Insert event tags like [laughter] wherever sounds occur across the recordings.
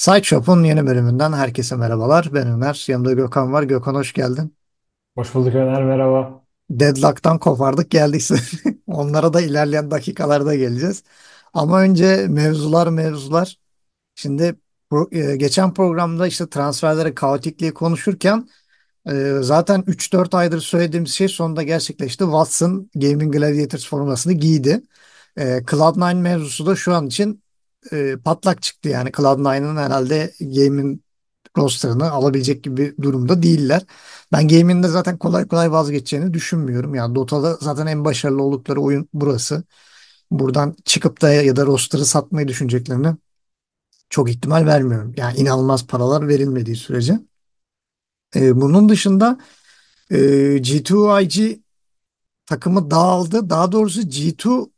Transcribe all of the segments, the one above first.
Sideshop'un yeni bölümünden herkese merhabalar. Ben Ömer. Yanımda Gökhan var. Gökhan hoş geldin. Hoş bulduk Ömer. Merhaba. Deadlock'tan kopardık geldiyse. [laughs] Onlara da ilerleyen dakikalarda geleceğiz. Ama önce mevzular mevzular. Şimdi e, geçen programda işte transferlere kaotikliği konuşurken e, zaten 3-4 aydır söylediğim şey sonunda gerçekleşti. Watson Gaming Gladiators formasını giydi. E, Cloud9 mevzusu da şu an için e, patlak çıktı. Yani Cloud9'ın herhalde game'in rosterını alabilecek gibi bir durumda değiller. Ben game'in de zaten kolay kolay vazgeçeceğini düşünmüyorum. Yani Dota'da zaten en başarılı oldukları oyun burası. Buradan çıkıp da ya da roster'ı satmayı düşüneceklerini çok ihtimal vermiyorum. Yani inanılmaz paralar verilmediği sürece. E, bunun dışında e, G2IG takımı dağıldı. Daha doğrusu G2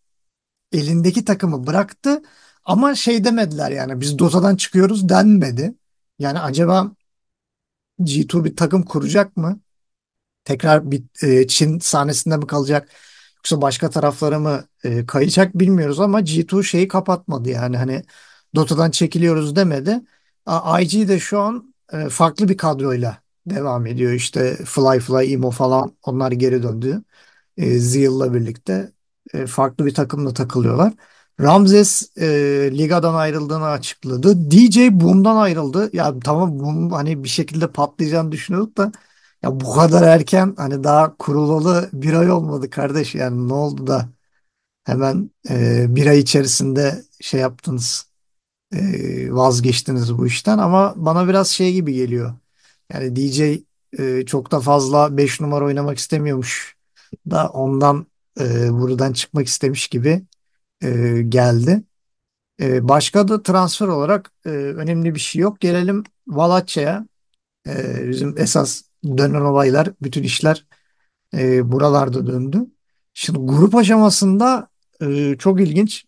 elindeki takımı bıraktı ama şey demediler yani biz Dota'dan çıkıyoruz denmedi. Yani acaba G2 bir takım kuracak mı? Tekrar bir e, Çin sahnesinde mi kalacak? Yoksa başka taraflara mı e, kayacak bilmiyoruz ama G2 şeyi kapatmadı yani hani Dota'dan çekiliyoruz demedi. A, IG de şu an e, farklı bir kadroyla devam ediyor. İşte Fly Fly, Imo falan onlar geri döndü. E, Zeal'la birlikte e, farklı bir takımla takılıyorlar. Ramzes e, ligadan ayrıldığını açıkladı. DJ Boom'dan ayrıldı. Ya tamam Boom hani bir şekilde patlayacağını düşünüyorduk da ya bu kadar erken hani daha kurulalı bir ay olmadı kardeş yani ne oldu da hemen e, bir ay içerisinde şey yaptınız e, vazgeçtiniz bu işten ama bana biraz şey gibi geliyor. Yani DJ e, çok da fazla 5 numara oynamak istemiyormuş da ondan e, buradan çıkmak istemiş gibi e, geldi. E, başka da transfer olarak e, önemli bir şey yok. Gelelim Valaçya'ya. E, bizim esas dönen olaylar, bütün işler e, buralarda döndü. Şimdi grup aşamasında e, çok ilginç.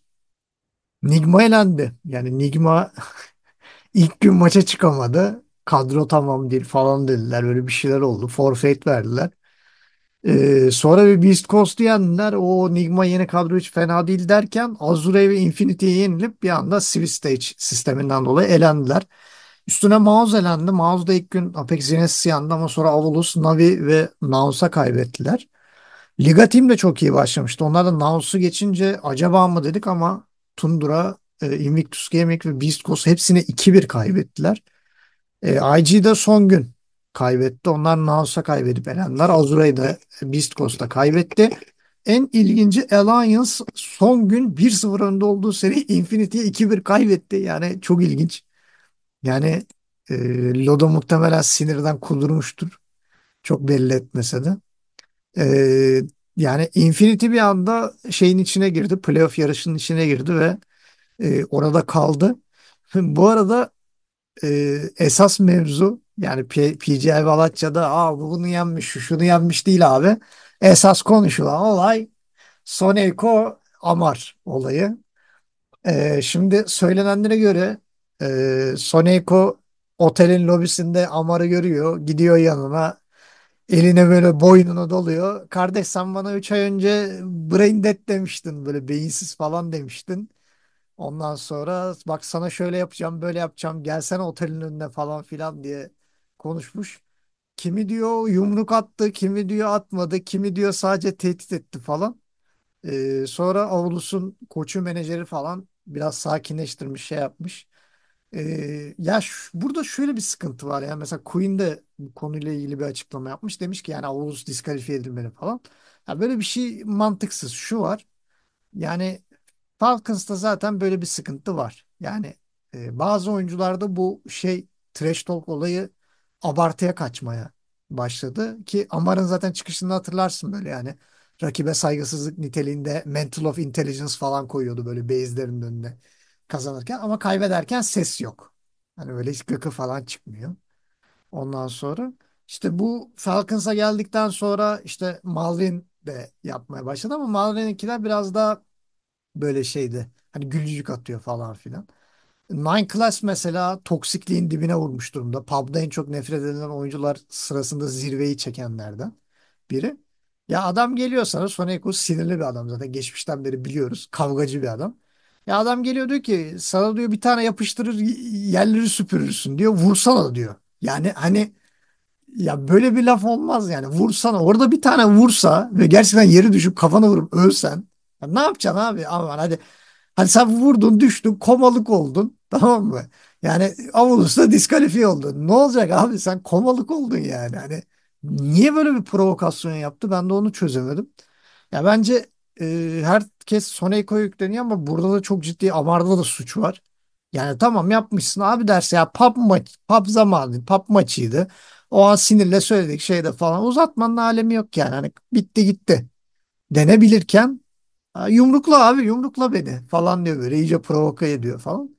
Nigma elendi. Yani Nigma [laughs] ilk gün maça çıkamadı. Kadro tamam değil falan dediler. Öyle bir şeyler oldu. Forfeit verdiler. Ee, sonra bir Beast Coast yendiler. O Nigma yeni kadro hiç fena değil derken Azure ve Infinity'ye yenilip bir anda Swiss Stage sisteminden dolayı elendiler. Üstüne Maus elendi. Maus da ilk gün Apex Genesis yandı ama sonra Avulus, Navi ve Naus'a kaybettiler. Liga Team de çok iyi başlamıştı. Onlar da Naus'u geçince acaba mı dedik ama Tundra, e, Invictus Gaming ve Beast Coast hepsine 2-1 kaybettiler. E, IG'de son gün kaybetti. Onlar Naus'a kaybedip elenler. Azura'yı da Beast Coast'a kaybetti. En ilginci Alliance son gün 1-0 önde olduğu seri Infinity'ye 2-1 kaybetti. Yani çok ilginç. Yani e, Lodo muhtemelen sinirden kudurmuştur. Çok belli etmese de. E, yani Infinity bir anda şeyin içine girdi. Playoff yarışının içine girdi ve e, orada kaldı. [laughs] Bu arada e, esas mevzu yani P Valatçada Balatça'da Aa, bunu yenmiş, şunu yenmiş değil abi. Esas konuşulan olay Soneko Amar olayı. E, şimdi söylenenlere göre e, Soneko otelin lobisinde Amar'ı görüyor. Gidiyor yanına. Eline böyle boynunu doluyor. Kardeş sen bana 3 ay önce brain dead demiştin. Böyle beyinsiz falan demiştin. Ondan sonra bak sana şöyle yapacağım böyle yapacağım gelsene otelin önüne falan filan diye konuşmuş. Kimi diyor yumruk attı, kimi diyor atmadı, kimi diyor sadece tehdit etti falan. Ee, sonra Avlus'un koçu menajeri falan biraz sakinleştirmiş şey yapmış. Ee, ya burada şöyle bir sıkıntı var ya mesela Queen de bu konuyla ilgili bir açıklama yapmış. Demiş ki yani Avlus diskalifiye edilmeli falan. Ya böyle bir şey mantıksız. Şu var yani Falcons'ta zaten böyle bir sıkıntı var. Yani e, bazı oyuncularda bu şey trash talk olayı abartıya kaçmaya başladı ki Amar'ın zaten çıkışını hatırlarsın böyle yani rakibe saygısızlık niteliğinde mental of intelligence falan koyuyordu böyle base'lerin önüne kazanırken ama kaybederken ses yok. Hani böyle hiç gıkı falan çıkmıyor. Ondan sonra işte bu Falcons'a geldikten sonra işte Malvin de yapmaya başladı ama Malvin'inkiler biraz daha böyle şeyde hani gülücük atıyor falan filan. Nine Class mesela toksikliğin dibine vurmuş durumda. Pub'da en çok nefret edilen oyuncular sırasında zirveyi çekenlerden biri. Ya adam geliyor sana Soneku sinirli bir adam zaten geçmişten beri biliyoruz. Kavgacı bir adam. Ya adam geliyor diyor ki sana diyor bir tane yapıştırır yerleri süpürürsün diyor. Vursana diyor. Yani hani ya böyle bir laf olmaz yani. Vursana. Orada bir tane vursa ve gerçekten yeri düşüp kafana vurup ölsen ne yapacaksın abi? Aman hadi. Hadi sen vurdun, düştün, komalık oldun. [laughs] Tamam mı? Yani Avalus'ta diskalifiye oldun. Ne olacak abi? Sen komalık oldun yani. Hani niye böyle bir provokasyon yaptı? Ben de onu çözemedim. Ya bence e, herkes Soneiko'ya yükleniyor ama burada da çok ciddi Amar'da da suç var. Yani tamam yapmışsın abi derse ya pap maç, pap zamanı, pap maçıydı. O an sinirle söyledik şeyde falan uzatmanın alemi yok yani. Hani bitti gitti. Denebilirken yumrukla abi yumrukla beni falan diyor böyle iyice provoke ediyor falan.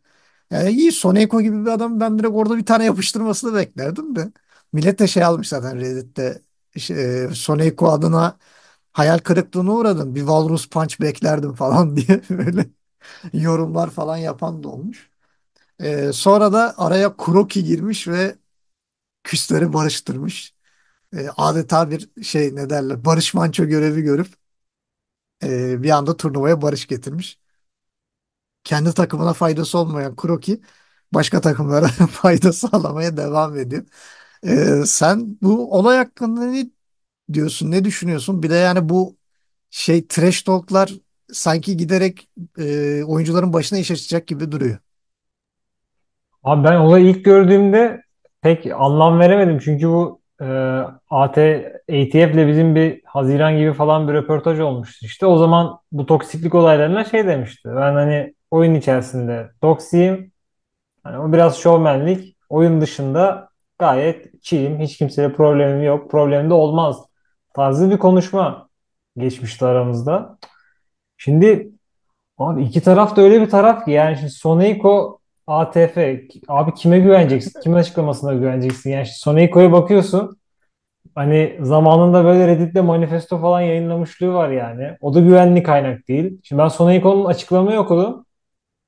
Yani iyi Soneko gibi bir adam ben direkt orada bir tane yapıştırmasını beklerdim de. Millet de şey almış zaten Reddit'te şey, Soneko adına hayal kırıklığına uğradım. Bir Walrus Punch beklerdim falan [laughs] diye böyle yorumlar falan yapan da olmuş. Ee, sonra da araya Kuroki girmiş ve küsleri barıştırmış. Ee, adeta bir şey ne derler barış manço görevi görüp ee, bir anda turnuvaya barış getirmiş. Kendi takımına faydası olmayan Kuroki, başka takımlara [laughs] fayda sağlamaya devam ediyor. Ee, sen bu olay hakkında ne diyorsun, ne düşünüyorsun? Bir de yani bu şey trash talk'lar sanki giderek e, oyuncuların başına iş açacak gibi duruyor. Abi ben olayı ilk gördüğümde pek anlam veremedim. Çünkü bu e, ee, AT, ATF ile bizim bir Haziran gibi falan bir röportaj olmuştu. İşte o zaman bu toksiklik olaylarına şey demişti. Ben hani oyun içerisinde toksiyim. Hani o biraz şovmenlik. Oyun dışında gayet çiğim. Hiç kimseye problemim yok. Problemim de olmaz. Tarzı bir konuşma geçmişti aramızda. Şimdi abi iki taraf da öyle bir taraf ki yani şimdi Soneiko ATF. Abi kime güveneceksin? [laughs] Kimin açıklamasına güveneceksin? Yani işte Soneiko'ya bakıyorsun. Hani zamanında böyle Reddit'te manifesto falan yayınlamışlığı var yani. O da güvenli kaynak değil. Şimdi ben Soneiko'nun açıklamayı okudum.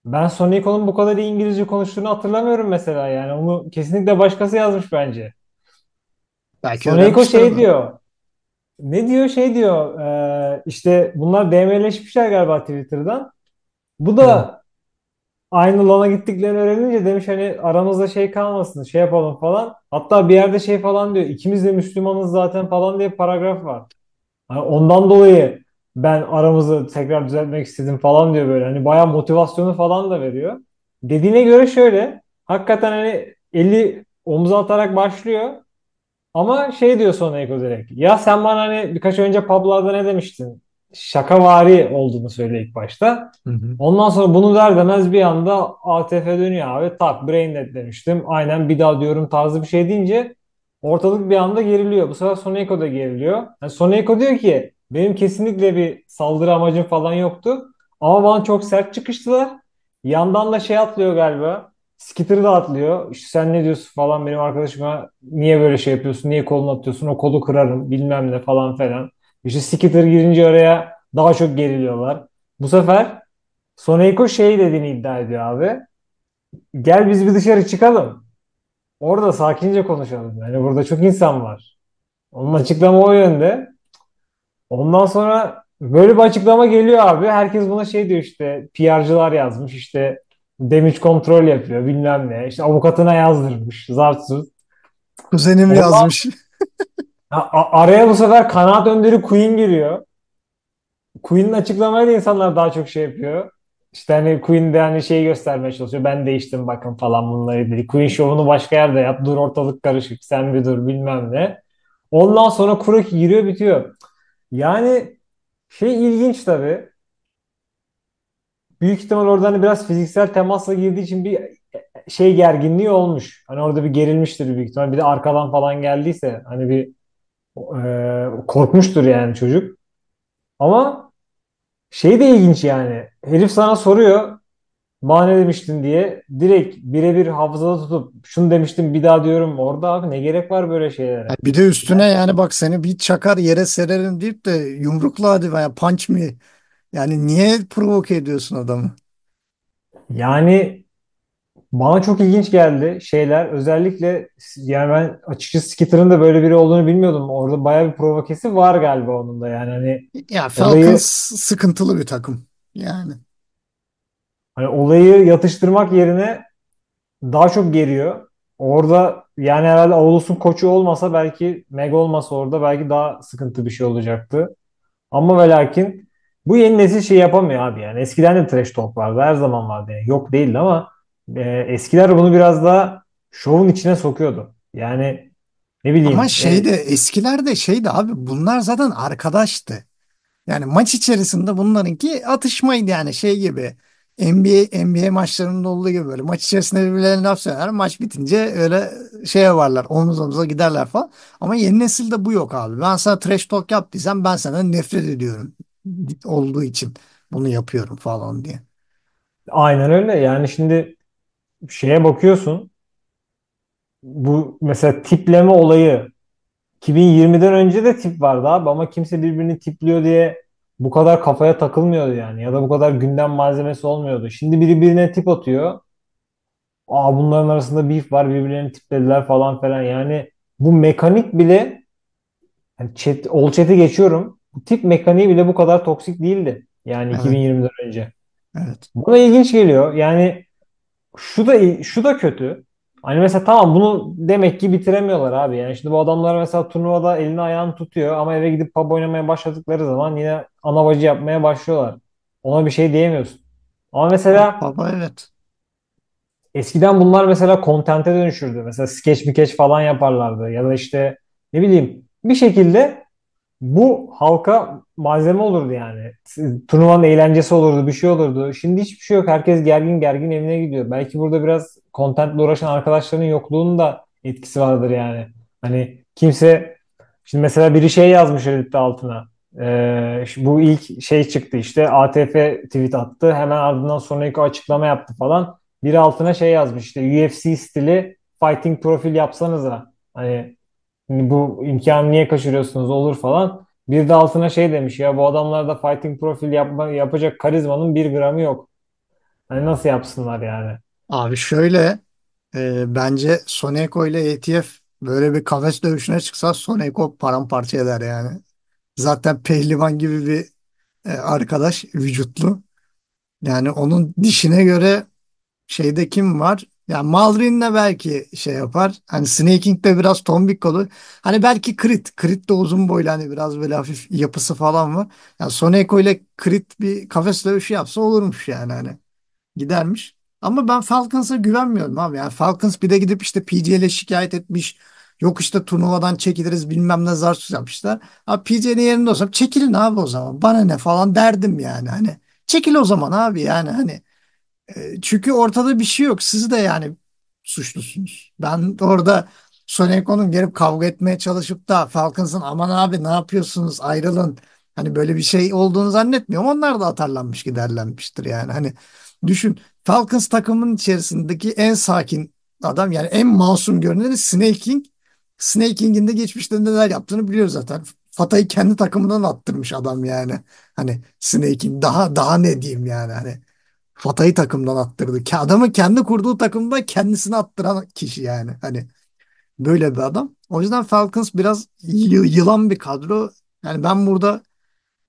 Ben Soneiko'nun bu kadar iyi İngilizce konuştuğunu hatırlamıyorum mesela yani. Onu kesinlikle başkası yazmış bence. Belki Soneiko şey mı? diyor. Ne diyor şey diyor. E, işte bunlar DM'leşmişler galiba Twitter'dan. Bu da aynı lana gittiklerini öğrenince demiş hani aramızda şey kalmasın şey yapalım falan. Hatta bir yerde şey falan diyor ikimiz de Müslümanız zaten falan diye paragraf var. Hani ondan dolayı ben aramızı tekrar düzeltmek istedim falan diyor böyle. Hani bayağı motivasyonu falan da veriyor. Dediğine göre şöyle hakikaten hani eli omuz atarak başlıyor. Ama şey diyor sonra Eko direkt. Ya sen bana hani birkaç önce Pablo'da ne demiştin? şakavari olduğunu söyledi ilk başta. Hı hı. Ondan sonra bunu der demez bir anda ATF dönüyor abi. Tak brain dead demiştim. Aynen bir daha diyorum tarzı bir şey deyince ortalık bir anda geriliyor. Bu sefer Sony da geriliyor. Yani Sony diyor ki benim kesinlikle bir saldırı amacım falan yoktu. Ama bana çok sert çıkıştılar. Yandan da şey atlıyor galiba. Skitter da atlıyor. İşte sen ne diyorsun falan benim arkadaşıma niye böyle şey yapıyorsun? Niye kolunu atıyorsun? O kolu kırarım bilmem ne falan falan işte Skitter girince oraya daha çok geriliyorlar. Bu sefer Soneiko şey dediğini iddia ediyor abi. Gel biz bir dışarı çıkalım. Orada sakince konuşalım. Yani burada çok insan var. Onun açıklama o yönde. Ondan sonra böyle bir açıklama geliyor abi. Herkes buna şey diyor işte PR'cılar yazmış işte damage kontrol yapıyor bilmem ne. İşte avukatına yazdırmış. Zartsız. Kuzenim Ondan... yazmış. [laughs] Ha, araya bu sefer kanaat önderi Queen giriyor. Queen'in açıklamayla insanlar daha çok şey yapıyor. İşte hani Queen de hani şeyi göstermeye çalışıyor. Ben değiştim bakın falan bunları dedi. Queen şovunu başka yerde yap. Dur ortalık karışık. Sen bir dur bilmem ne. Ondan sonra Kuraki giriyor bitiyor. Yani şey ilginç tabi. Büyük ihtimal orada hani biraz fiziksel temasla girdiği için bir şey gerginliği olmuş. Hani orada bir gerilmiştir büyük ihtimal. Bir de arkadan falan geldiyse hani bir e, korkmuştur yani çocuk. Ama şey de ilginç yani. Herif sana soruyor bahane demiştin diye direkt birebir hafızada tutup şunu demiştim bir daha diyorum orada abi ne gerek var böyle şeylere. Bir de üstüne yani bak seni bir çakar yere sererim deyip de yumrukla hadi veya punch mi Yani niye provoke ediyorsun adamı? Yani bana çok ilginç geldi şeyler. Özellikle yani ben açıkçası Skitter'ın da böyle biri olduğunu bilmiyordum. Orada bayağı bir provokesi var galiba onun da yani. Hani ya Falcons olayı, sıkıntılı bir takım yani. Hani olayı yatıştırmak yerine daha çok geriyor. Orada yani herhalde Aulus'un koçu olmasa belki Meg olmasa orada belki daha sıkıntı bir şey olacaktı. Ama ve lakin bu yeni nesil şey yapamıyor abi yani. Eskiden de trash talk vardı. Her zaman vardı yani. Yok değildi ama e, eskiler bunu biraz daha şovun içine sokuyordu. Yani ne bileyim. Ama e, şeyde e, eskilerde şeydi abi bunlar zaten arkadaştı. Yani maç içerisinde bunlarınki atışmaydı yani şey gibi. NBA NBA maçlarında olduğu gibi böyle maç içerisinde birbirlerine laf söyler. Maç bitince öyle şeye varlar. Omuz omuza giderler falan. Ama yeni nesilde bu yok abi. Ben sana trash talk yap desem ben senden nefret ediyorum olduğu için bunu yapıyorum falan diye. Aynen öyle. Yani şimdi şeye bakıyorsun bu mesela tipleme olayı 2020'den önce de tip vardı abi ama kimse birbirini tipliyor diye bu kadar kafaya takılmıyordu yani ya da bu kadar gündem malzemesi olmuyordu. Şimdi biri birine tip atıyor. Aa bunların arasında beef var birbirlerini tiplediler falan falan yani bu mekanik bile yani chat, all chat'i geçiyorum. Bu tip mekaniği bile bu kadar toksik değildi. Yani evet. 2020'den önce. Evet. Bana ilginç geliyor. Yani şu da şu da kötü. Hani mesela tamam bunu demek ki bitiremiyorlar abi. Yani şimdi bu adamlar mesela turnuvada elini ayağını tutuyor ama eve gidip pub oynamaya başladıkları zaman yine ana bacı yapmaya başlıyorlar. Ona bir şey diyemiyorsun. Ama mesela Baba evet. eskiden bunlar mesela kontente dönüşürdü. Mesela skeç mikeç falan yaparlardı ya da işte ne bileyim bir şekilde bu halka malzeme olurdu yani. Turnuvanın eğlencesi olurdu, bir şey olurdu. Şimdi hiçbir şey yok. Herkes gergin gergin evine gidiyor. Belki burada biraz kontentle uğraşan arkadaşların yokluğunun da etkisi vardır yani. Hani kimse şimdi mesela biri şey yazmış Reddit'te altına. Ee, bu ilk şey çıktı işte ATF tweet attı. Hemen ardından sonraki açıklama yaptı falan. Biri altına şey yazmış işte UFC stili fighting profil yapsanıza. Hani bu imkanı niye kaçırıyorsunuz olur falan. Bir de altına şey demiş ya bu adamlarda fighting profil yapma, yapacak karizmanın bir gramı yok. Hani nasıl yapsınlar yani? Abi şöyle e, bence Soneko ile ETF böyle bir kafes dövüşüne çıksa Soneko paramparça eder yani. Zaten pehlivan gibi bir e, arkadaş vücutlu. Yani onun dişine göre şeyde kim var? Yani Malrin'le belki şey yapar. Hani de biraz tombik olur. Hani belki Crit. Crit de uzun boylu hani biraz böyle hafif yapısı falan var. Yani Soneko ile Crit bir kafes dövüşü yapsa olurmuş yani hani. Gidermiş. Ama ben Falcons'a güvenmiyorum abi. Yani Falcons bir de gidip işte PGL'e şikayet etmiş. Yok işte turnuvadan çekiliriz bilmem ne zar yapmışlar. Abi PGL'nin yerinde olsam çekilin abi o zaman. Bana ne falan derdim yani hani. Çekil o zaman abi yani hani. Ee, çünkü ortada bir şey yok. Siz de yani suçlusunuz. Ben orada Sonenko'nun gelip kavga etmeye çalışıp da Falcons'ın aman abi ne yapıyorsunuz ayrılın. Hani böyle bir şey olduğunu zannetmiyorum. Onlar da atarlanmış giderlenmiştir yani. Hani düşün Falcons takımının içerisindeki en sakin adam yani en masum görünen Snaking. Snaking'in de geçmişte neler yaptığını biliyoruz zaten. Fatay'ı kendi takımından attırmış adam yani. Hani Snaking daha daha ne diyeyim yani hani Fatay'ı takımdan attırdı. adamı kendi kurduğu takımda kendisini attıran kişi yani. Hani böyle bir adam. O yüzden Falcons biraz yılan bir kadro. Yani ben burada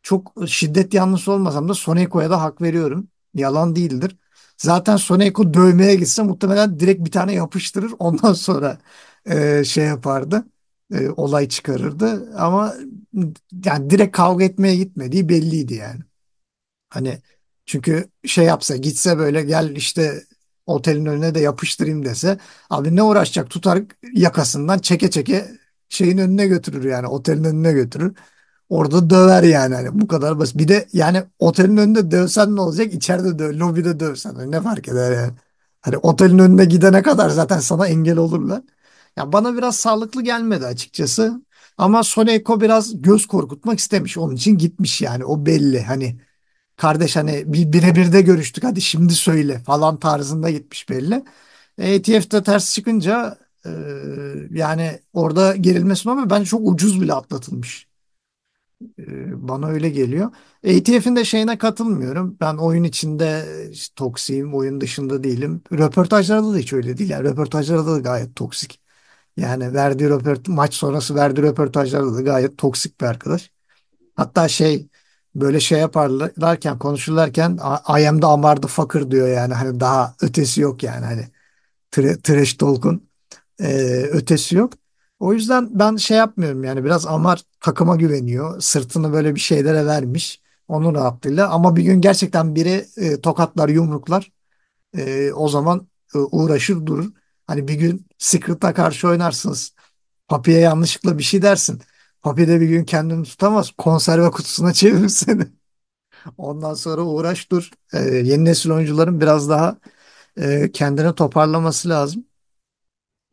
çok şiddet yanlısı olmasam da Soneko'ya da hak veriyorum. Yalan değildir. Zaten Soneko dövmeye gitse muhtemelen direkt bir tane yapıştırır. Ondan sonra e, şey yapardı. E, olay çıkarırdı. Ama yani direkt kavga etmeye gitmediği belliydi yani. Hani çünkü şey yapsa gitse böyle gel işte otelin önüne de yapıştırayım dese abi ne uğraşacak tutar yakasından çeke çeke şeyin önüne götürür yani otelin önüne götürür. Orada döver yani hani bu kadar basit. Bir de yani otelin önünde dövsen ne olacak? İçeride döv, lobide dövsen hani ne fark eder yani? Hani otelin önüne gidene kadar zaten sana engel olurlar. Ya bana biraz sağlıklı gelmedi açıkçası. Ama Son biraz göz korkutmak istemiş. Onun için gitmiş yani. O belli. Hani kardeş hani bir birebir de görüştük hadi şimdi söyle falan tarzında gitmiş belli. ETF'de e ters çıkınca e, yani orada gerilmesi ama bence çok ucuz bile atlatılmış. E, bana öyle geliyor. ETF'in de şeyine katılmıyorum. Ben oyun içinde işte, toksiyim, oyun dışında değilim. Röportajlarda da hiç öyle değil. Yani röportajlarda da gayet toksik. Yani verdiği röportaj maç sonrası verdiği röportajlarda da gayet toksik bir arkadaş. Hatta şey böyle şey yaparlarken konuşurlarken I am the Amar the fucker diyor yani hani daha ötesi yok yani hani trash talk'un e, ötesi yok. O yüzden ben şey yapmıyorum yani biraz Amar takıma güveniyor. Sırtını böyle bir şeylere vermiş. Onun rahatlığıyla ama bir gün gerçekten biri e, tokatlar yumruklar e, o zaman e, uğraşır durur. Hani bir gün Secret'a karşı oynarsınız. Papi'ye yanlışlıkla bir şey dersin Papide bir gün kendini tutamaz. Konserve kutusuna [laughs] çevirir seni. Ondan sonra uğraş dur. Ee, yeni nesil oyuncuların biraz daha e, kendini toparlaması lazım.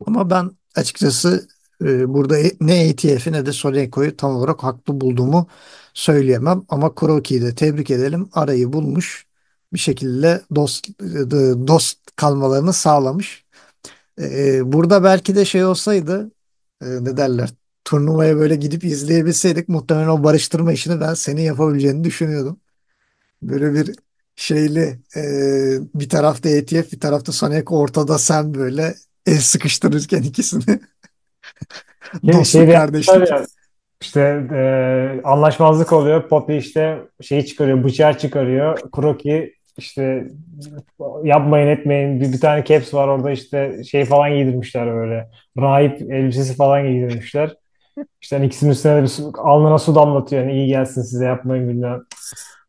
Ama ben açıkçası e, burada e, ne ETF'i ne de Solenko'yu tam olarak haklı bulduğumu söyleyemem. Ama Kroki'yi de tebrik edelim. Arayı bulmuş. Bir şekilde dost e, dost kalmalarını sağlamış. E, e, burada belki de şey olsaydı e, ne derler turnuvaya böyle gidip izleyebilseydik muhtemelen o barıştırma işini ben senin yapabileceğini düşünüyordum. Böyle bir şeyli e, bir tarafta ETF bir tarafta Sonek ortada sen böyle el sıkıştırırken ikisini şey, [laughs] dostluk şey kardeşlik. Ya, e, anlaşmazlık oluyor. Poppy işte şeyi çıkarıyor, bıçağı çıkarıyor. Kroki işte yapmayın etmeyin. Bir, bir tane caps var orada işte şey falan giydirmişler böyle. Rahip elbisesi falan giydirmişler. İşte hani ikisinin üstüne de bir alnına su damlatıyor. Yani iyi gelsin size yapmayın bilmem.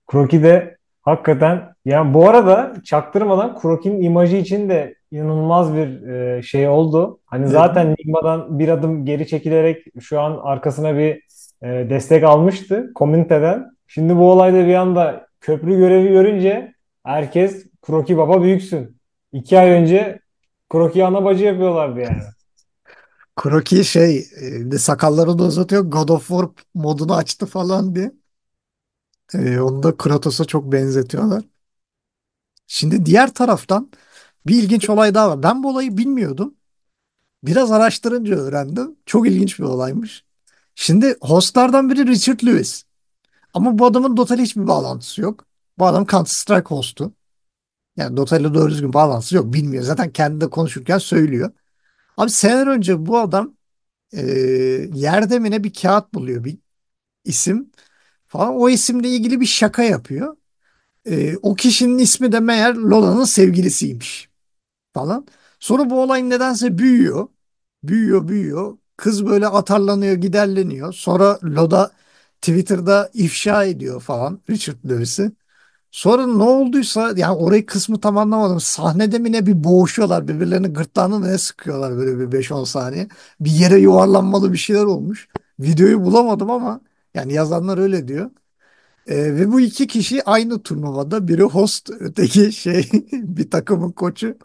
Kroki de hakikaten yani bu arada çaktırmadan Kroki'nin imajı için de inanılmaz bir e, şey oldu. Hani zaten Ligma'dan bir adım geri çekilerek şu an arkasına bir e, destek almıştı komüniteden. Şimdi bu olayda bir anda köprü görevi görünce herkes Kroki baba büyüksün. İki ay önce Kroki ana bacı yapıyorlardı yani. Kroki şey e, sakallarını uzatıyor God of War modunu açtı falan diye. E, onu da Kratos'a çok benzetiyorlar. Şimdi diğer taraftan bir ilginç olay daha var. Ben bu olayı bilmiyordum. Biraz araştırınca öğrendim. Çok ilginç bir olaymış. Şimdi hostlardan biri Richard Lewis. Ama bu adamın Dota'yla hiçbir bağlantısı yok. Bu adam Counter Strike hostu. Yani Dota'yla doğru düzgün bağlantısı yok. Bilmiyor. Zaten kendi de konuşurken söylüyor. Abi seneler önce bu adam e, yerdemine bir kağıt buluyor bir isim falan. O isimle ilgili bir şaka yapıyor. E, o kişinin ismi de meğer Lola'nın sevgilisiymiş falan. Sonra bu olay nedense büyüyor. Büyüyor büyüyor. Kız böyle atarlanıyor giderleniyor. Sonra Loda Twitter'da ifşa ediyor falan Richard Lewis'i. Sonra ne olduysa yani orayı kısmı tam anlamadım. Sahnede mi ne bir boğuşuyorlar. Birbirlerinin gırtlağını ne sıkıyorlar böyle bir 5-10 saniye. Bir yere yuvarlanmalı bir şeyler olmuş. Videoyu bulamadım ama yani yazanlar öyle diyor. Ee, ve bu iki kişi aynı turnuvada. Biri host öteki şey [laughs] bir takımın koçu.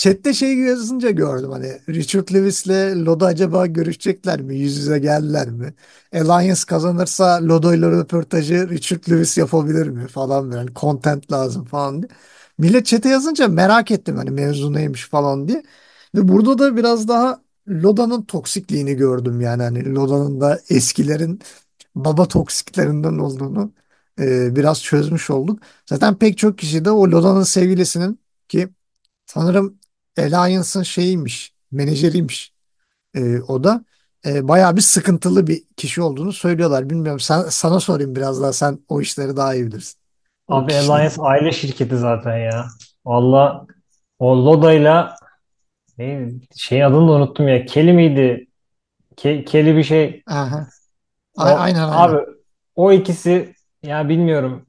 Chat'te şey yazınca gördüm hani Richard Lewis'le Lodo acaba görüşecekler mi? Yüz yüze geldiler mi? Alliance kazanırsa Lodo ile röportajı Richard Lewis yapabilir mi? Falan böyle. Yani content lazım falan diye. Millet chat'e yazınca merak ettim hani mevzu neymiş falan diye. Ve burada da biraz daha Loda'nın toksikliğini gördüm yani hani Loda'nın da eskilerin baba toksiklerinden olduğunu e, biraz çözmüş olduk. Zaten pek çok kişi de o Loda'nın sevgilisinin ki sanırım Alliance'ın şeyiymiş, menajeriymiş e, o da. E, bayağı bir sıkıntılı bir kişi olduğunu söylüyorlar. Bilmiyorum sen, sana sorayım biraz daha sen o işleri daha iyi bilirsin. Abi Alliance aile şirketi zaten ya. Valla o Loda'yla ne, şey adını da unuttum ya. Kelly miydi? Ke, Kelly bir şey. Aha. O, aynen, aynen. Abi o ikisi ya bilmiyorum.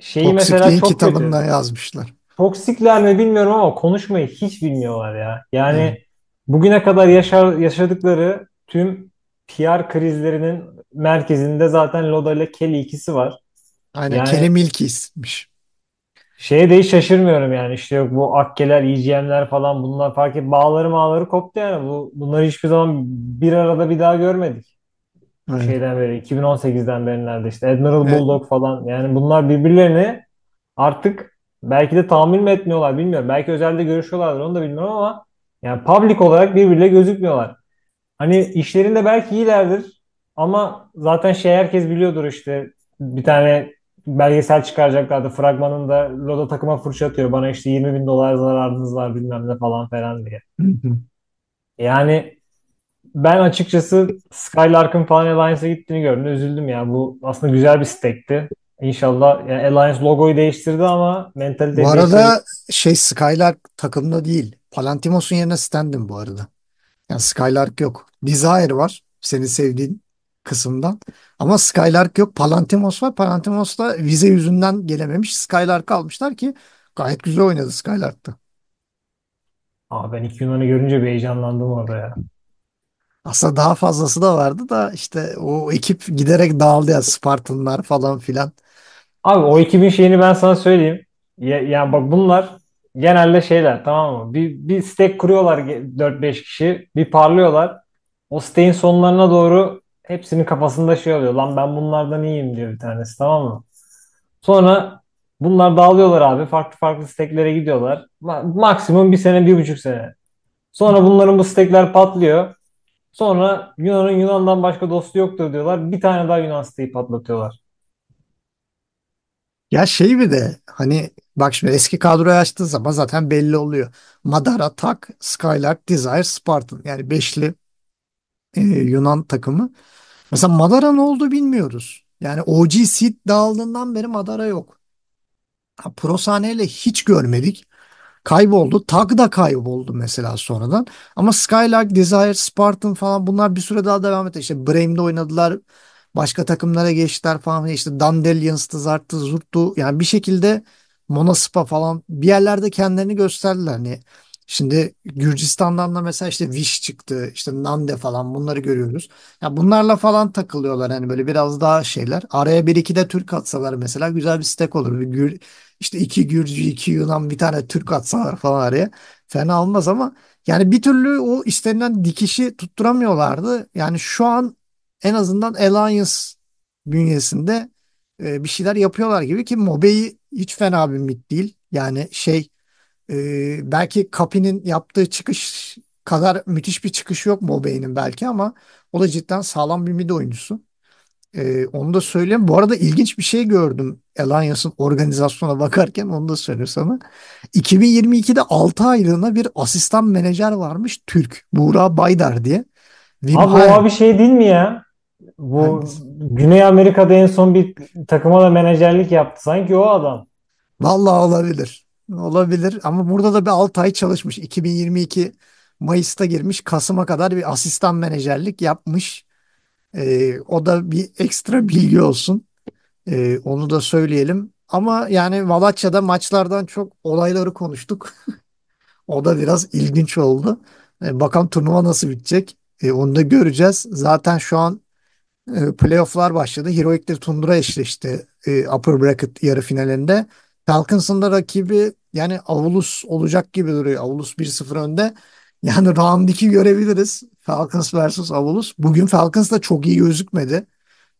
Şeyi Toksik mesela çok kötü. tanımla yazmışlar toksikler mi bilmiyorum ama konuşmayı hiç bilmiyorlar ya. Yani hmm. bugüne kadar yaşa, yaşadıkları tüm PR krizlerinin merkezinde zaten Loda ile Kelly ikisi var. Aynen yani, Kelly Milkis'miş. Şeye de hiç şaşırmıyorum yani işte yok bu akkeler, EGM'ler falan bunlar fark et bağları mağları koptu yani. Bu, bunları hiçbir zaman bir arada bir daha görmedik. Aynen. Şeyden beri 2018'den beri nerede işte Admiral evet. Bulldog falan yani bunlar birbirlerini artık Belki de tahammül mü etmiyorlar bilmiyorum. Belki özelde görüşüyorlardır onu da bilmiyorum ama yani public olarak birbirle gözükmüyorlar. Hani işlerinde belki iyilerdir ama zaten şey herkes biliyordur işte bir tane belgesel çıkaracaklardı. Fragmanın da Loda takıma fırça atıyor. Bana işte 20 bin dolar zararınız var bilmem ne falan falan diye. [laughs] yani ben açıkçası Skylark'ın falan Alliance'a gittiğini gördüm. Üzüldüm ya. Bu aslında güzel bir stekti. İnşallah yani Alliance logoyu değiştirdi ama mentalite Bu arada değiştirdi. şey Skylark takımda değil. Palantimos'un yerine Standin bu arada. Yani Skylark yok. Desire var. Senin sevdiğin kısımdan. Ama Skylark yok. Palantimos var. Palantimos da vize yüzünden gelememiş. Skylark almışlar ki gayet güzel oynadı Skylark'ta. Aa, ben iki Yunan'ı görünce bir heyecanlandım orada ya. Aslında daha fazlası da vardı da işte o ekip giderek dağıldı ya Spartanlar falan filan. Abi o 2000 şeyini ben sana söyleyeyim. Ya, yani bak bunlar genelde şeyler tamam mı? Bir, bir stack kuruyorlar 4-5 kişi. Bir parlıyorlar. O stack'in sonlarına doğru hepsinin kafasında şey oluyor. Lan ben bunlardan iyiyim diyor bir tanesi tamam mı? Sonra bunlar dağılıyorlar abi. Farklı farklı stacklere gidiyorlar. Maksimum bir sene, bir buçuk sene. Sonra bunların bu stackler patlıyor. Sonra Yunan'ın Yunan'dan başka dostu yoktur diyorlar. Bir tane daha Yunan stack'i patlatıyorlar. Ya şey bir de hani bak şimdi eski kadroyu açtığın zaman zaten belli oluyor. Madara, Tak, Skylark, Desire, Spartan. Yani beşli e, Yunan takımı. Mesela Madara ne oldu bilmiyoruz. Yani OG Seed dağıldığından beri Madara yok. Ha, pro sahneyle hiç görmedik. Kayboldu. Tag da kayboldu mesela sonradan. Ama Skylark, Desire, Spartan falan bunlar bir süre daha devam etti. İşte Braim'de oynadılar. Başka takımlara geçtiler falan. işte Dandelions'tı, Zart'tı, Zurt'tu. Yani bir şekilde Monaspa falan bir yerlerde kendilerini gösterdiler. Hani şimdi Gürcistan'dan da mesela işte Viş çıktı. işte Nande falan bunları görüyoruz. Ya yani bunlarla falan takılıyorlar hani böyle biraz daha şeyler. Araya bir iki de Türk atsalar mesela güzel bir stek olur. Bir Gür, işte iki Gürcü, iki Yunan, bir tane Türk atsalar falan araya. Fena olmaz ama yani bir türlü o istenilen dikişi tutturamıyorlardı. Yani şu an en azından Alliance bünyesinde e, bir şeyler yapıyorlar gibi ki Mobey hiç fena bir mit değil. Yani şey e, belki Kapi'nin yaptığı çıkış kadar müthiş bir çıkış yok Mobey'nin belki ama o da cidden sağlam bir mid oyuncusu. Ee, onu da söyleyeyim. Bu arada ilginç bir şey gördüm Alliance'ın organizasyona bakarken onu da söyleyeyim sana. 2022'de 6 aylığına bir asistan menajer varmış Türk. Buğra Baydar diye. Wim abi Hayr. o abi şey değil mi ya? Bu Hangisi? Güney Amerika'da en son bir takıma da menajerlik yaptı. Sanki o adam. Vallahi olabilir. Olabilir ama burada da bir 6 ay çalışmış. 2022 Mayıs'ta girmiş. Kasım'a kadar bir asistan menajerlik yapmış. Ee, o da bir ekstra bilgi olsun. Ee, onu da söyleyelim. Ama yani Malatya'da maçlardan çok olayları konuştuk. [laughs] o da biraz ilginç oldu. Ee, bakalım turnuva nasıl bitecek. Ee, onu da göreceğiz. Zaten şu an ee, playofflar başladı. Heroic'tir Tundra eşleşti e, upper bracket yarı finalinde. Falcons'ın da rakibi yani Avulus olacak gibi duruyor. Avulus 1-0 önde. [laughs] Yani round 2 görebiliriz. Falcons vs Avulus. Bugün Falcons da çok iyi gözükmedi.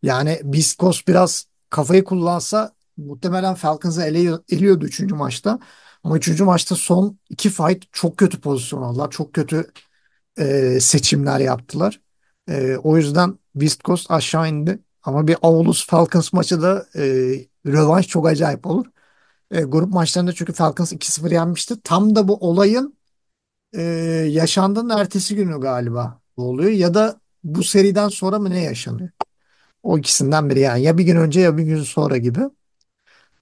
Yani Biscos biraz kafayı kullansa muhtemelen Falcons'ı ele, eliyordu 3. maçta. Ama 3. maçta son 2 fight çok kötü pozisyon aldılar. Çok kötü e, seçimler yaptılar. E, o yüzden West Coast aşağı indi. Ama bir Aulus Falcons maçı da e, rövanş çok acayip olur. E, grup maçlarında çünkü Falcons 2-0 yenmişti. Tam da bu olayın e, yaşandığının ertesi günü galiba oluyor. Ya da bu seriden sonra mı ne yaşanıyor? O ikisinden biri yani. Ya bir gün önce ya bir gün sonra gibi.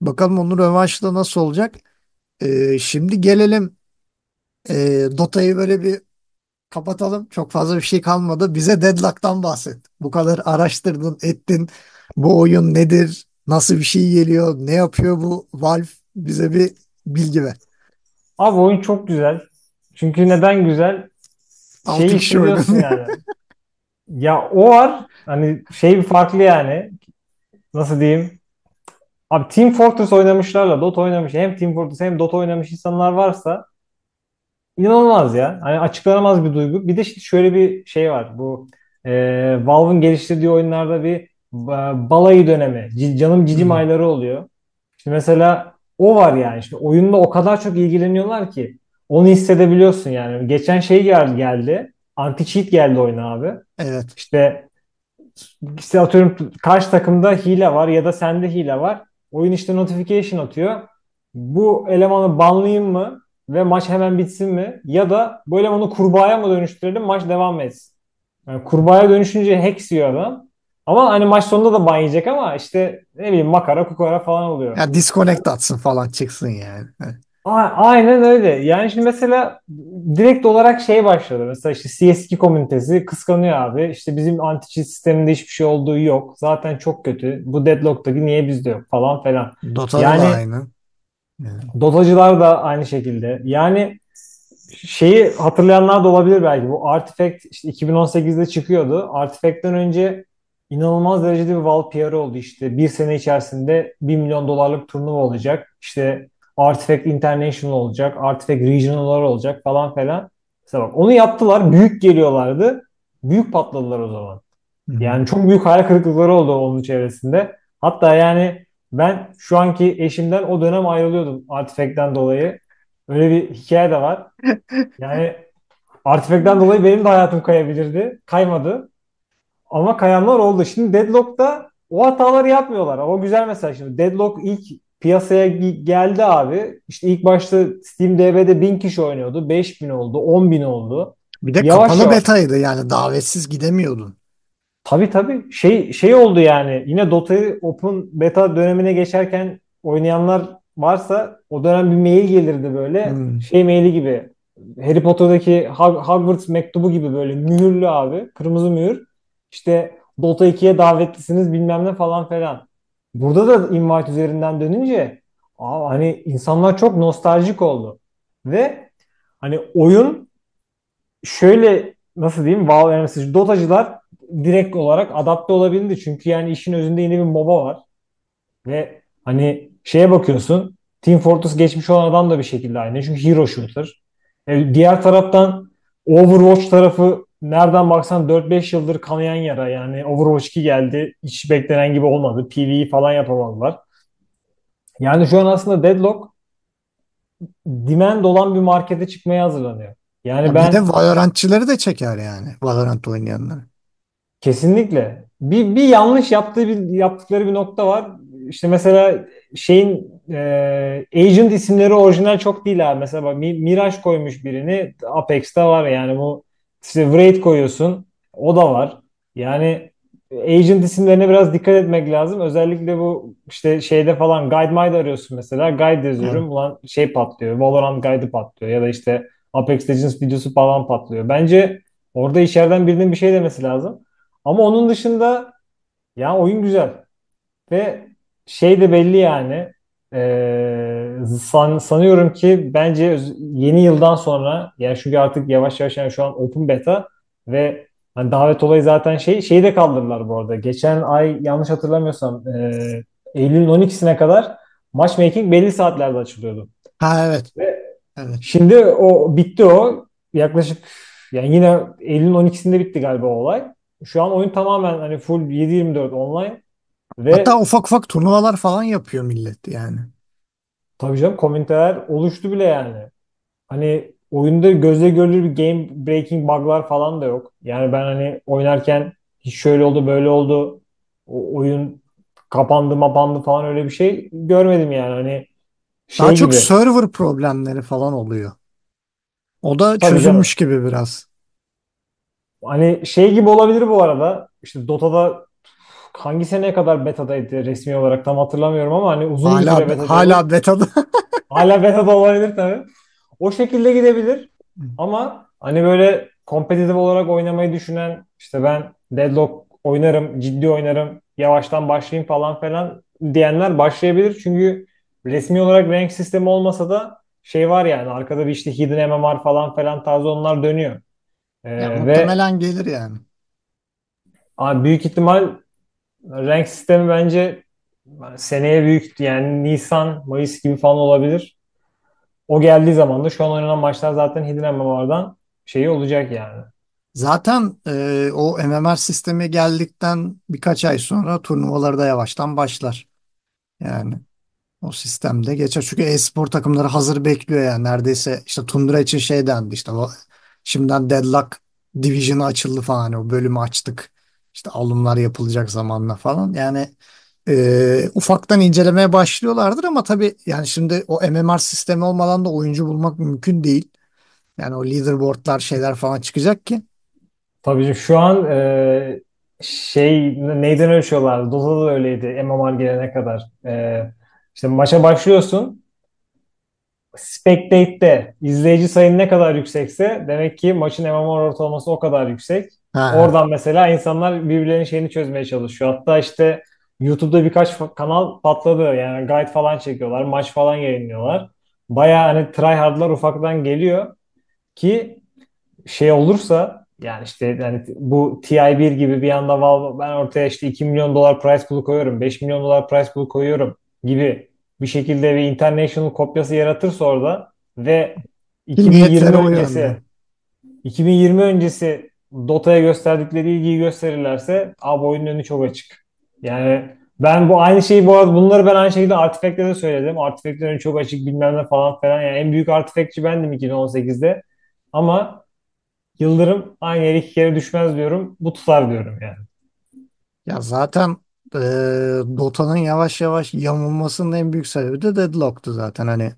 Bakalım onun rövanşı da nasıl olacak. E, şimdi gelelim e, Dota'yı böyle bir kapatalım. Çok fazla bir şey kalmadı. Bize Deadlock'tan bahset. Bu kadar araştırdın, ettin. Bu oyun nedir? Nasıl bir şey geliyor? Ne yapıyor bu Valve? Bize bir bilgi ver. Abi oyun çok güzel. Çünkü neden güzel? Şey hissediyorsun yani. [laughs] ya o var. Hani şey bir farklı yani. Nasıl diyeyim? Abi Team Fortress oynamışlarla Dota oynamış hem Team Fortress hem Dota oynamış insanlar varsa inanılmaz ya. Hani açıklanamaz bir duygu. Bir de işte şöyle bir şey var. Bu e, Valve'ın geliştirdiği oyunlarda bir e, balayı dönemi, canım cicim Hı-hı. Hmm. ayları oluyor. Şimdi mesela o var yani. İşte oyunda o kadar çok ilgileniyorlar ki onu hissedebiliyorsun yani. Geçen şey gel geldi. Anti cheat geldi oyuna abi. Evet. İşte işte atıyorum karşı takımda hile var ya da sende hile var. Oyun işte notification atıyor. Bu elemanı banlayayım mı? ve maç hemen bitsin mi? Ya da böyle onu kurbağaya mı dönüştürelim maç devam etsin? Yani kurbağaya dönüşünce hex yiyor adam. Ama hani maç sonunda da ban yiyecek ama işte ne bileyim makara kukara falan oluyor. Ya disconnect atsın falan çıksın yani. Aynen öyle. Yani şimdi mesela direkt olarak şey başladı. Mesela işte CS2 komünitesi kıskanıyor abi. İşte bizim anti cheat sisteminde hiçbir şey olduğu yok. Zaten çok kötü. Bu deadlock'taki niye bizde yok falan falan. Dota'da yani, da aynı. Dotacılar da aynı şekilde. Yani şeyi hatırlayanlar da olabilir belki. Bu Artifact işte 2018'de çıkıyordu. Artifact'ten önce inanılmaz derecede bir PR oldu işte. Bir sene içerisinde 1 milyon dolarlık turnuva olacak. İşte Artifact International olacak. Artifact Regional'lar olacak falan filan. Mesela bak onu yaptılar. Büyük geliyorlardı. Büyük patladılar o zaman. Yani çok büyük hayal kırıklıkları oldu onun çevresinde. Hatta yani ben şu anki eşimden o dönem ayrılıyordum artifekten dolayı. Öyle bir hikaye de var. Yani artifekten dolayı benim de hayatım kayabilirdi. Kaymadı. Ama kayanlar oldu. Şimdi Deadlock'ta o hataları yapmıyorlar. O güzel mesela şimdi. Deadlock ilk piyasaya geldi abi. İşte ilk başta Steam DB'de 1000 kişi oynuyordu. 5000 oldu. 10.000 oldu. Bir de yavaş kapalı yavaş. betaydı yani davetsiz gidemiyordun. Tabii tabii. Şey şey oldu yani. Yine Dota Open Beta dönemine geçerken oynayanlar varsa o dönem bir mail gelirdi böyle. Hmm. Şey maili gibi. Harry Potter'daki Hogwarts mektubu gibi böyle mühürlü abi. Kırmızı mühür. İşte Dota 2'ye davetlisiniz bilmem ne falan falan. Burada da invite üzerinden dönünce aa, hani insanlar çok nostaljik oldu. Ve hani oyun şöyle nasıl diyeyim Valve MSG Dotacılar direkt olarak adapte olabildi. Çünkü yani işin özünde yeni bir MOBA var. Ve hani şeye bakıyorsun Team Fortress geçmiş olan adam da bir şekilde aynı. Çünkü hero shooter. E, diğer taraftan Overwatch tarafı nereden baksan 4-5 yıldır kanayan yara. Yani Overwatch 2 geldi. Hiç beklenen gibi olmadı. PvE falan yapamadılar. Yani şu an aslında Deadlock demand olan bir markete çıkmaya hazırlanıyor. Yani ya ben... Bir de Valorantçıları da çeker yani. Valorant oynayanları. Kesinlikle. Bir, bir yanlış yaptığı bir yaptıkları bir nokta var. İşte mesela şeyin e, agent isimleri orijinal çok değil abi. Mesela bak Mirage koymuş birini. Apex'te var yani bu işte Wraith koyuyorsun. O da var. Yani agent isimlerine biraz dikkat etmek lazım. Özellikle bu işte şeyde falan guide guide arıyorsun mesela. Guide yazıyorum. Hı. Ulan şey patlıyor. Valorant guide'ı patlıyor. Ya da işte Apex Legends videosu falan patlıyor. Bence orada içeriden birinin bir şey demesi lazım. Ama onun dışında ya oyun güzel. Ve şey de belli yani ee, san, sanıyorum ki bence yeni yıldan sonra yani çünkü artık yavaş yavaş yani şu an open beta ve hani davet olayı zaten şey şeyi de kaldırdılar bu arada. Geçen ay yanlış hatırlamıyorsam e, Eylül'ün 12'sine kadar matchmaking belli saatlerde açılıyordu. Ha evet. Ve evet. Şimdi o bitti o. Yaklaşık yani yine Eylül'ün 12'sinde bitti galiba o olay. Şu an oyun tamamen hani full 7-24 online ve Hatta ufak ufak turnuvalar falan yapıyor millet yani. tabii canım komüniteler oluştu bile yani. Hani oyunda gözle görülür bir game breaking bug'lar falan da yok. Yani ben hani oynarken hiç şöyle oldu böyle oldu o oyun kapandı mapandı falan öyle bir şey görmedim yani. Hani Daha şey çok gibi. server problemleri falan oluyor. O da Tabii canım. çözülmüş gibi biraz. Hani şey gibi olabilir bu arada. İşte Dota'da hangi seneye kadar betadaydı resmi olarak tam hatırlamıyorum ama hani uzun hala, bir süre betadaydı. Hala betada. [laughs] hala betada olabilir tabii. O şekilde gidebilir. Ama hani böyle kompetitif olarak oynamayı düşünen işte ben deadlock oynarım, ciddi oynarım, yavaştan başlayayım falan falan diyenler başlayabilir. Çünkü resmi olarak rank sistemi olmasa da şey var yani arkada bir işte hidden MMR falan falan tarzı onlar dönüyor. Ya Ee, ve muhtemelen gelir yani. abi büyük ihtimal renk sistemi bence seneye büyük yani Nisan, Mayıs gibi falan olabilir. O geldiği zaman da şu an oynanan maçlar zaten hidden MMR'dan şeyi olacak yani. Zaten e, o MMR sistemi geldikten birkaç ay sonra turnuvaları da yavaştan başlar. Yani o sistemde geçer. Çünkü e-spor takımları hazır bekliyor yani. Neredeyse işte Tundra için şey dendi işte o Şimdiden Deadlock Division'ı açıldı falan. Hani o bölümü açtık. İşte alımlar yapılacak zamanla falan. Yani e, ufaktan incelemeye başlıyorlardır ama tabii yani şimdi o MMR sistemi olmadan da oyuncu bulmak mümkün değil. Yani o leaderboardlar şeyler falan çıkacak ki. Tabii şu an e, şey neyden ölçüyorlar? Dota'da da öyleydi MMR gelene kadar. E, işte maça başlıyorsun Spectate'de izleyici sayın ne kadar yüksekse demek ki maçın MMR ortalaması o kadar yüksek. Ha. Oradan mesela insanlar birbirlerinin şeyini çözmeye çalışıyor. Hatta işte YouTube'da birkaç kanal patladı. Yani guide falan çekiyorlar, maç falan yayınlıyorlar. Baya hani tryhardlar ufaktan geliyor ki şey olursa yani işte yani bu TI1 gibi bir anda Valve ben ortaya işte 2 milyon dolar price pool koyuyorum, 5 milyon dolar price pool koyuyorum gibi bir şekilde bir international kopyası yaratırsa orada ve 2020 öncesi 2020 öncesi Dota'ya gösterdikleri ilgiyi gösterirlerse abi oyunun önü çok açık. Yani ben bu aynı şeyi bu arada bunları ben aynı şekilde Artifact'te de söyledim. Artifact'in önü çok açık bilmem ne falan falan. Yani en büyük Artifact'çi bendim 2018'de. Ama Yıldırım aynı yere iki kere düşmez diyorum. Bu tutar diyorum yani. Ya zaten e, Dota'nın yavaş yavaş yamulmasının en büyük sebebi de Deadlock'tu zaten. Hani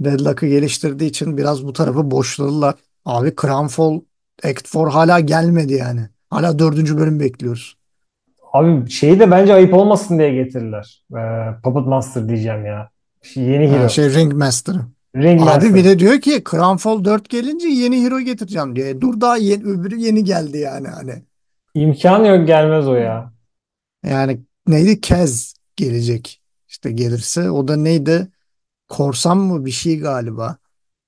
Deadlock'ı geliştirdiği için biraz bu tarafı boşladılar. Abi Cramfall Act 4 hala gelmedi yani. Hala dördüncü bölüm bekliyoruz. Abi şeyi de bence ayıp olmasın diye getirirler. Ee, Puppet Master diyeceğim ya. yeni hero. Ha, şey Ring Master. Abi bir de diyor ki Cramfall 4 gelince yeni hero getireceğim diye. Dur daha yeni, öbürü yeni geldi yani hani. İmkan yok gelmez o ya. Yani neydi? Kez gelecek işte gelirse. O da neydi? Korsan mı bir şey galiba.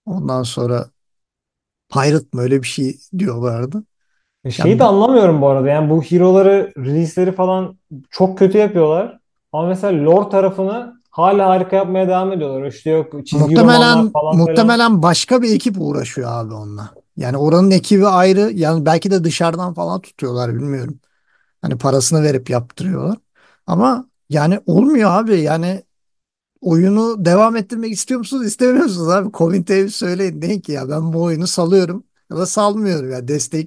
Ondan sonra Pirate mı öyle bir şey diyorlardı. E, şeyi yani, de anlamıyorum bu arada. Yani bu hero'ları, release'leri falan çok kötü yapıyorlar. Ama mesela lore tarafını hala harika yapmaya devam ediyorlar. İşte yok çizgi muhtemelen, falan Muhtemelen falan. başka bir ekip uğraşıyor abi onunla. Yani oranın ekibi ayrı. Yani belki de dışarıdan falan tutuyorlar bilmiyorum. Hani parasını verip yaptırıyorlar. Ama yani olmuyor abi. Yani oyunu devam ettirmek istiyor musunuz istemiyor musunuz abi? Komiteyi söyleyin deyin ki ya ben bu oyunu salıyorum ya da salmıyorum ya desteği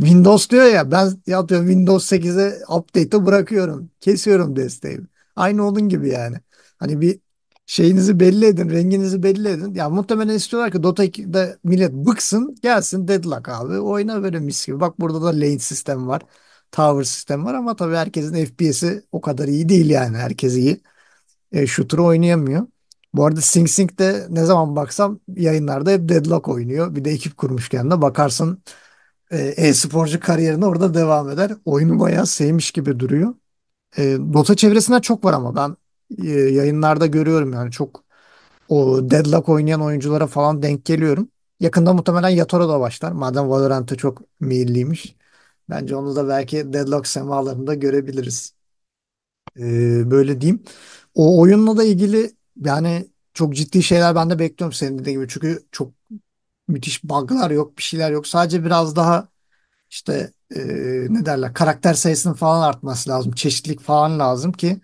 Windows diyor ya ben ya diyor Windows 8'e update'i bırakıyorum. Kesiyorum desteği. Aynı onun gibi yani. Hani bir şeyinizi belli edin, renginizi belli edin. Ya muhtemelen istiyorlar ki Dota 2'de millet bıksın, gelsin Deadlock abi. Oyna böyle mis gibi. Bak burada da lane sistem var tower sistemi var ama tabii herkesin FPS'i o kadar iyi değil yani. Herkes iyi e, shooter oynayamıyor. Bu arada Sing Sing'de ne zaman baksam yayınlarda hep Deadlock oynuyor. Bir de ekip kurmuşken de bakarsın e, e-sporcu kariyerine orada devam eder. Oyunu bayağı sevmiş gibi duruyor. E, Dota çevresinden çok var ama ben e, yayınlarda görüyorum yani çok o Deadlock oynayan oyunculara falan denk geliyorum. Yakında muhtemelen Yatoro da başlar. Madem Valorant'a çok meyilliymiş. Bence onu da belki Deadlock semalarında görebiliriz. Ee, böyle diyeyim. O oyunla da ilgili yani çok ciddi şeyler ben de bekliyorum senin dediğin gibi. Çünkü çok müthiş bug'lar yok, bir şeyler yok. Sadece biraz daha işte e, ne derler karakter sayısının falan artması lazım. Çeşitlilik falan lazım ki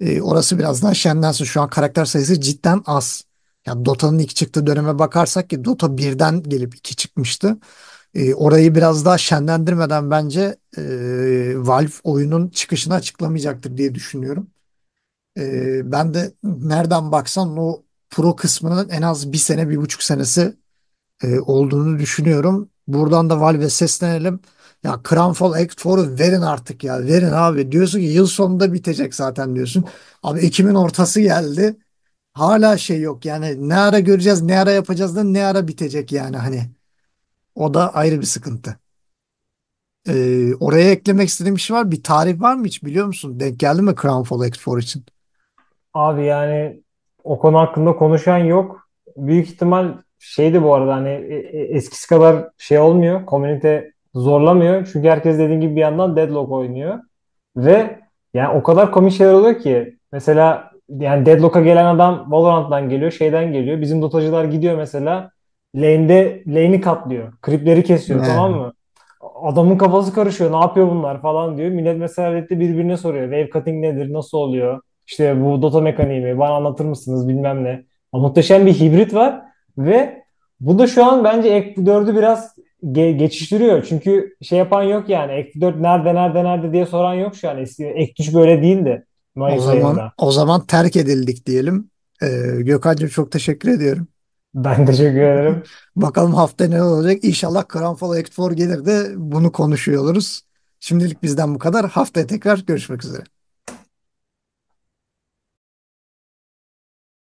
e, orası biraz daha şenlensin. Şu an karakter sayısı cidden az. yani Dota'nın ilk çıktığı döneme bakarsak ki Dota birden gelip iki çıkmıştı. Ee, orayı biraz daha şenlendirmeden bence e, Valve oyunun çıkışını açıklamayacaktır diye düşünüyorum. E, ben de nereden baksan o pro kısmının en az bir sene bir buçuk senesi e, olduğunu düşünüyorum. Buradan da Valve seslenelim. Ya Cranfall Act 4'u verin artık ya. Verin abi. Diyorsun ki yıl sonunda bitecek zaten diyorsun. Abi Ekim'in ortası geldi. Hala şey yok yani ne ara göreceğiz ne ara yapacağız da ne ara bitecek yani hani. O da ayrı bir sıkıntı. Ee, oraya eklemek istediğim bir şey var. Bir tarih var mı hiç biliyor musun? Denk geldi mi Crownfall X4 için? Abi yani o konu hakkında konuşan yok. Büyük ihtimal şeydi bu arada hani e, e, eskisi kadar şey olmuyor. Komünite zorlamıyor. Çünkü herkes dediğin gibi bir yandan deadlock oynuyor. Ve yani o kadar komik şeyler oluyor ki. Mesela yani deadlock'a gelen adam Valorant'tan geliyor, şeyden geliyor. Bizim dotacılar gidiyor mesela lane'de lane'i katlıyor. Kripleri kesiyor evet. tamam mı? Adamın kafası karışıyor. Ne yapıyor bunlar falan diyor. Millet mesela de birbirine soruyor. Wave cutting nedir? Nasıl oluyor? İşte bu dota mekaniği mi? Bana anlatır mısınız? Bilmem ne. Ama Muhteşem bir hibrit var ve bu da şu an bence Act 4'ü biraz ge- geçiştiriyor. Çünkü şey yapan yok yani Act 4 nerede nerede nerede diye soran yok şu an. Eski Act 3 böyle değildi. o zaman, ayında. o zaman terk edildik diyelim. Ee, Gökhan'cığım çok teşekkür ediyorum. Ben teşekkür ederim. [laughs] Bakalım hafta ne olacak. İnşallah Karanfal Act 4 gelir de bunu konuşuyor oluruz. Şimdilik bizden bu kadar. Haftaya tekrar görüşmek üzere.